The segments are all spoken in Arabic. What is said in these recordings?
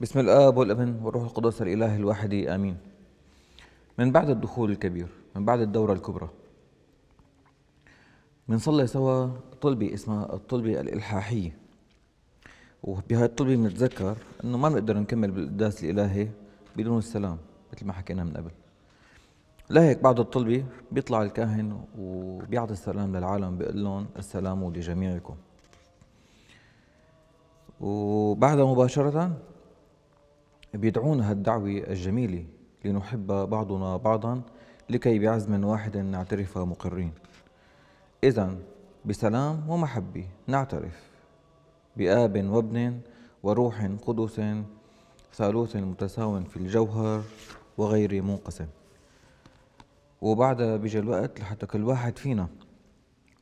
بسم الآب والابن والروح القدس الإله الواحد آمين من بعد الدخول الكبير من بعد الدورة الكبرى بنصلي سوا طلبة اسمها الطلبة الإلحاحية وبهاي الطلبة بنتذكر إنه ما بنقدر نكمل بالقداس الإلهي بدون السلام مثل ما حكينا من قبل لهيك بعد الطلبة بيطلع الكاهن وبيعطي السلام للعالم بيقول لهم السلام لجميعكم وبعدها مباشرة بيدعونا هالدعوة الجميلة لنحب بعضنا بعضا لكي بعزم واحد نعترف مقرين إذا بسلام ومحبة نعترف بآب وابن وروح قدس ثالوث متساو في الجوهر وغير منقسم وبعد بيجي الوقت لحتى كل واحد فينا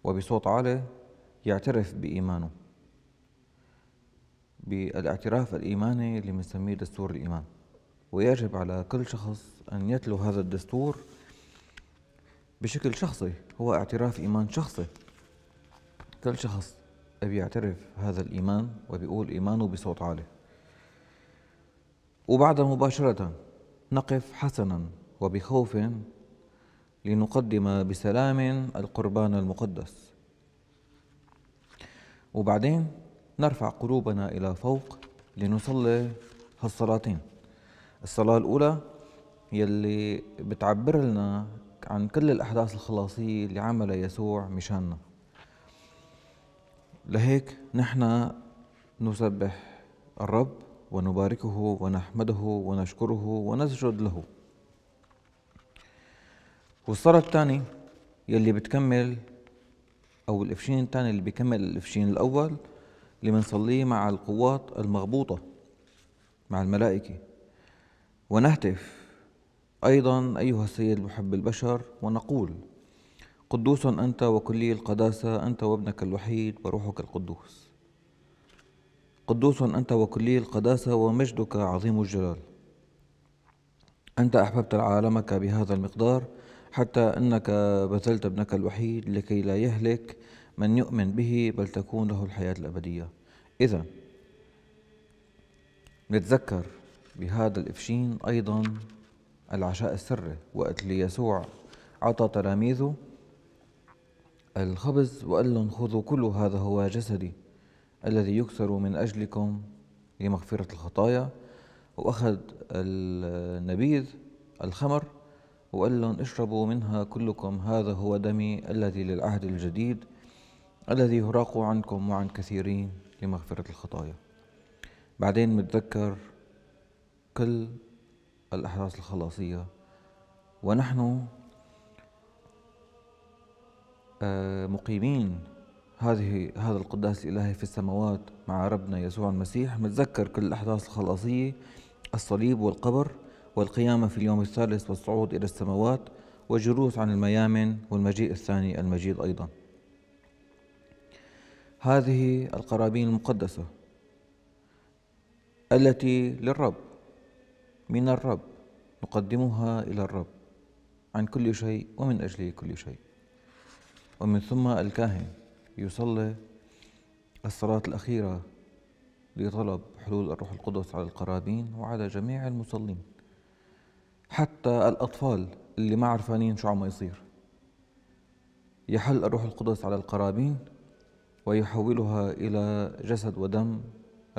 وبصوت عالي يعترف بإيمانه بالاعتراف الإيماني اللي بنسميه دستور الإيمان ويجب على كل شخص أن يتلو هذا الدستور بشكل شخصي هو اعتراف إيمان شخصي كل شخص بيعترف هذا الإيمان وبيقول إيمانه بصوت عالي وبعدها مباشرة نقف حسنا وبخوف لنقدم بسلام القربان المقدس وبعدين نرفع قلوبنا إلى فوق لنصلي هالصلاتين الصلاة الأولى يلي بتعبر لنا عن كل الأحداث الخلاصية اللي عملها يسوع مشاننا لهيك نحن نسبح الرب ونباركه ونحمده ونشكره ونسجد له والصلاة الثانية يلي بتكمل أو الإفشين الثاني اللي بيكمل الإفشين الأول لمنصليه مع القوات المغبوطة مع الملائكة ونهتف أيضا أيها السيد محب البشر ونقول قدوس أنت وكلي القداسة أنت وابنك الوحيد وروحك القدوس قدوس أنت وكلي القداسة ومجدك عظيم الجلال أنت أحببت عالمك بهذا المقدار حتى أنك بذلت ابنك الوحيد لكي لا يهلك من يؤمن به بل تكون له الحياة الأبدية إذا نتذكر بهذا الإفشين أيضا العشاء السري وقت ليسوع يسوع عطى تلاميذه الخبز وقال لهم خذوا كل هذا هو جسدي الذي يكسر من أجلكم لمغفرة الخطايا وأخذ النبيذ الخمر وقال لهم اشربوا منها كلكم هذا هو دمي الذي للعهد الجديد الذي يراق عنكم وعن كثيرين لمغفرة الخطايا بعدين متذكر كل الأحداث الخلاصية ونحن آه، مقيمين هذه هذا القداس الإلهي في السماوات مع ربنا يسوع المسيح متذكر كل الأحداث الخلاصية الصليب والقبر والقيامة في اليوم الثالث والصعود إلى السماوات والجلوس عن الميامن والمجيء الثاني المجيد أيضاً هذه القرابين المقدسة التي للرب من الرب نقدمها إلى الرب عن كل شيء ومن أجل كل شيء ومن ثم الكاهن يصلي الصلاة الأخيرة لطلب حلول الروح القدس على القرابين وعلى جميع المصلين حتى الأطفال اللي ما عرفانين شو عم يصير يحل الروح القدس على القرابين ويحولها إلى جسد ودم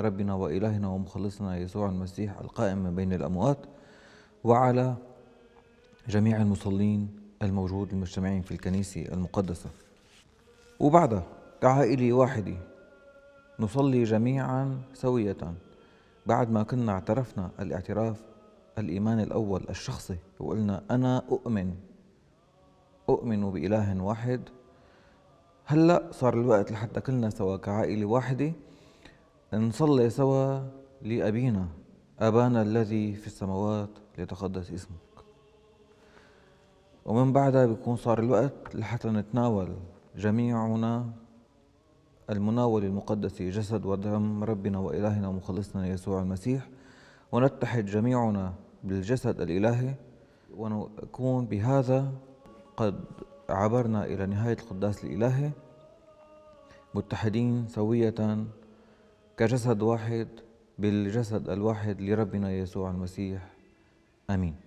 ربنا وإلهنا ومخلصنا يسوع المسيح القائم من بين الأموات وعلى جميع المصلين الموجود المجتمعين في الكنيسة المقدسة وبعدها كعائلة واحدة نصلي جميعا سوية بعد ما كنا اعترفنا الاعتراف الإيمان الأول الشخصي وقلنا أنا أؤمن أؤمن بإله واحد هلا صار الوقت لحتى كلنا سوا كعائلة واحدة نصلي سوا لأبينا أبانا الذي في السماوات ليتقدس اسمك ومن بعدها بيكون صار الوقت لحتى نتناول جميعنا المناولة المقدسة جسد ودم ربنا وإلهنا ومخلصنا يسوع المسيح ونتحد جميعنا بالجسد الإلهي ونكون بهذا قد عبرنا إلى نهاية القداس الإلهي متحدين سوية كجسد واحد بالجسد الواحد لربنا يسوع المسيح آمين